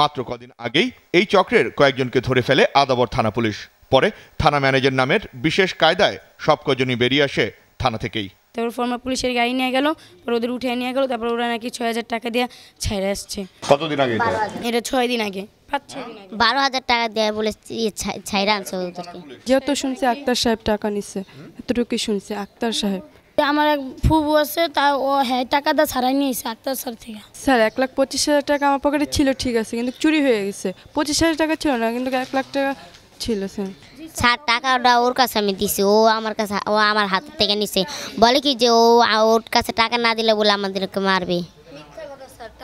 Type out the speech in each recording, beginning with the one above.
মাত্র কদিন আগেই এই চক্রের কয়েকজনকে ধরে ফেলে আদাবর থানা পুলিশ পরে থানা ম্যানেজার নামের বিশেষ কায়দায় সব কজনই বেরিয়ে আসে থানা থেকেই তারপর ফর্মার পুলিশের গাড়ি নিয়ে গেল পর ওদের উঠে নিয়ে গেল তারপর ওরা নাকি ছয় হাজার টাকা দিয়ে ছাইড়ে আসছে কতদিন আগে এটা ছয় দিন আগে বারো হাজার টাকা দেয় বলে ইয়ে ছাইরা আনছে ওদেরকে যেহেতু শুনছে আক্তার সাহেব টাকা নিচ্ছে এতটুকুই শুনছে আক্তার সাহেব আমার এক ফুবু আছে তা ও হ্যাঁ টাকাটা ছাড়াই নিয়েছে আটটা স্যার থেকে স্যার এক লাখ পঁচিশ হাজার টাকা আমার পকেটে ছিল ঠিক আছে কিন্তু চুরি হয়ে গেছে পঁচিশ হাজার টাকা ছিল না কিন্তু এক লাখ টাকা ছিল স্যার স্যার টাকাটা ওর কাছে আমি দিছি ও আমার কাছে ও আমার হাত থেকে নিছে বলে কি যে ও ওর কাছে টাকা না দিলে বলে আমাদেরকে মারবে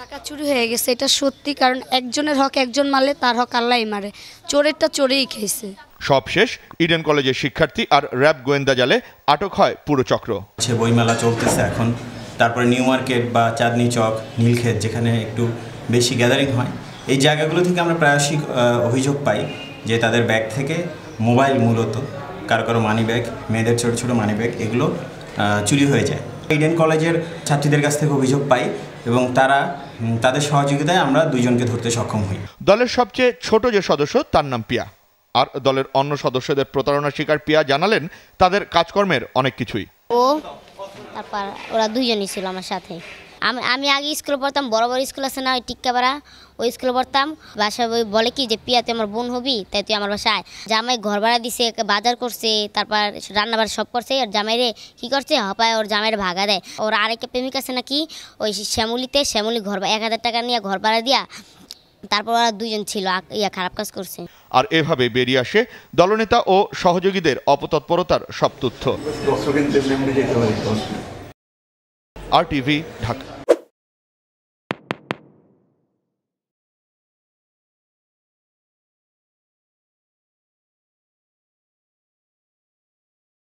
টাকা চুরি হয়ে গেছে এটা সত্যি কারণ একজনের হক একজন মারলে তার হক আল্লাহ মারে চোরেরটা চোরেই খেয়েছে সবশেষ ইডেন কলেজের শিক্ষার্থী আর র্যাব গোয়েন্দা জালে আটক হয় পুরো চক্র বইমেলা চলতেছে এখন তারপরে নিউ মার্কেট বা চাঁদনি চক নীলক্ষেত যেখানে একটু বেশি গ্যাদারিং হয় এই জায়গাগুলো থেকে আমরা প্রায়শই অভিযোগ পাই যে তাদের ব্যাগ থেকে মোবাইল মূলত কারো কারো মানি ব্যাগ মেয়েদের ছোটো ছোটো মানি ব্যাগ এগুলো চুরি হয়ে যায় ইডেন কলেজের ছাত্রীদের কাছ থেকে অভিযোগ পাই এবং তারা তাদের সহযোগিতায় আমরা দুইজনকে ধরতে সক্ষম হই দলের সবচেয়ে ছোট যে সদস্য তার নাম পিয়া আর দলের অন্য সদস্যদের প্রতারণার শিকার পিয়া জানালেন তাদের কাজকর্মের অনেক কিছুই ও তারপর ওরা দুইজনই ছিল আমার সাথে আমি আমি আগে স্কুলে পড়তাম বড় বড় স্কুল আছে না ওই টিক্কাপাড়া ওই স্কুলে পড়তাম বাসায় ওই বলে কি যে পিয়া তুই আমার বোন হবি তাই তুই আমার বাসায় জামাই ঘর ভাড়া দিছে বাজার করছে তারপর রান্নাবার সব করছে আর জামাইরে কি করছে হপায় ওর জামাইরে ভাগা দেয় ওর আরেকটা প্রেমিক আছে নাকি ওই শ্যামলিতে শ্যামলি ঘর এক হাজার টাকা নিয়ে ঘর ভাড়া দিয়া তারপর ওরা দুজন ছিল ইয়া খারাপ কাজ করছে আর এভাবে বেরিয়ে আসে দলনেতা ও সহযোগীদের অপতৎপরতার সব তথ্য আর টিভি ঢাকা